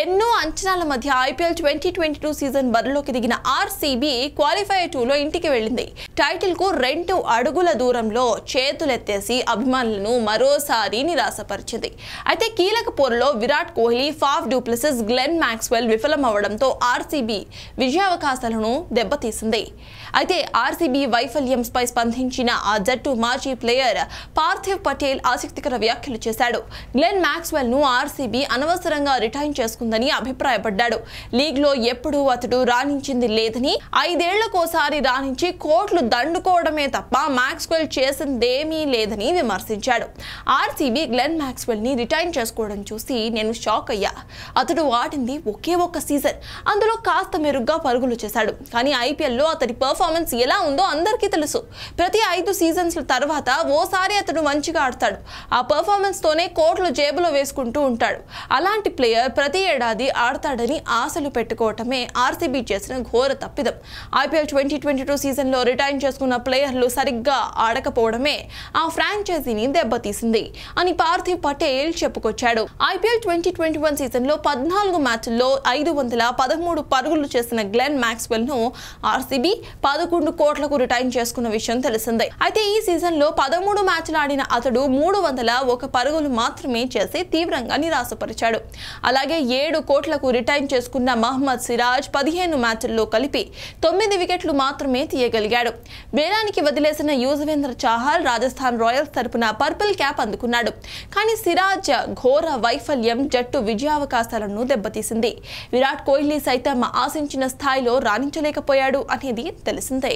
ఎన్నో అంచనాల మధ్య IPL twenty twenty two season బరిలోకి దిగిన ఆర్సీబీ క్వాలిఫై టూలో ఇంటికి వెళ్ళింది కు రెండు అడుగుల దూరంలో చేతులెత్తేసి అభిమానులను మరోసారి నిరాశపరిచింది అయితే కీలక పోరులో Virat Kohli Faf du Plessis Glenn Maxwell విఫలం అవడంతో ఆర్సీబీ విజయావకాశాలను దెబ్బతీసింది అయితే ఆర్సీబీ వైఫల్యంపై స్పందించిన ఆ జట్టు మాజీ ప్లేయర్ పార్థివ్ పటేల్ ఆసక్తికర వ్యాఖ్యలు చేశాడు గ్లెన్ మ్యాక్స్వెల్ ను ఆర్సీబీ అనవసరంగా రిటైన్ చేసుకుంది ఉందని అభిప్రాయపడ్డాడు లీగ్లో ఎప్పుడూ అతడు రాణించింది లేదని ఐదేళ్లకోసారి రాణించి కోట్లు దండుకోవడమే తప్ప మ్యాక్స్వెల్ చేసిందేమీ లేదని విమర్శించాడు ఆర్సీబీ గ్లెన్ ని రిటైర్ చేసుకోవడం చూసి నేను షాక్ అయ్యా అతడు వాటింది ఒకే ఒక్క సీజన్ అందులో కాస్త మెరుగ్గా పరుగులు చేశాడు కానీ ఐపీఎల్లో అతడి పర్ఫార్మెన్స్ ఎలా ఉందో అందరికీ తెలుసు ప్రతి ఐదు సీజన్స్ తర్వాత ఓసారి అతడు మంచిగా ఆడతాడు ఆ పర్ఫార్మెన్స్తోనే కోట్లు జేబులో వేసుకుంటూ ఉంటాడు అలాంటి ప్లేయర్ ప్రతి ఏడు ఏడాది ఆడతాడని ఆశలు పెట్టుకోవటమే ఆర్సీబీ చేసిన ఘోర తప్పిదం ఐపీఎల్ ట్వంటీ ట్వంటీ టూ సీజన్లో రిటైర్ చేసుకున్న ప్లేయర్లు సరిగ్గా ఆడకపోవడమే ఆ ఫ్రాంచైజీని దెబ్బతీసింది అని పార్థివ్ పటేల్ చెప్పుకొచ్చాడు ఐపీఎల్ ట్వంటీ ట్వంటీ వన్ సీజన్లో పద్నాలుగు మ్యాచ్ల్లో ఐదు వందల పదమూడు పరుగులు చేసిన గ్లెన్ మ్యాక్స్వెల్ను ఆర్సీబీ పదకొండు కోట్లకు రిటైర్ చేసుకున్న విషయం తెలిసిందే అయితే ఈ సీజన్లో పదమూడు మ్యాచ్లు ఆడిన అతడు మూడు వందల ఒక పరుగులు మాత్రమే చేసి తీవ్రంగా నిరాశపరిచాడు అలాగే ఏ ఏడు కోట్లకు రిటైర్ చేసుకున్న మహ్మద్ సిరాజ్ పదిహేను మ్యాచ్ల్లో కలిపి తొమ్మిది వికెట్లు మాత్రమే తీయగలిగాడు వేలానికి వదిలేసిన యూజవేంద్ర చాహల్ రాజస్థాన్ రాయల్స్ తరపున పర్పుల్ క్యాప్ అందుకున్నాడు కానీ సిరాజ్ ఘోర వైఫల్యం జట్టు విజయావకాశాలను దెబ్బతీసింది విరాట్ కోహ్లీ సైతం ఆశించిన స్థాయిలో రాణించలేకపోయాడు అనేది తెలిసిందే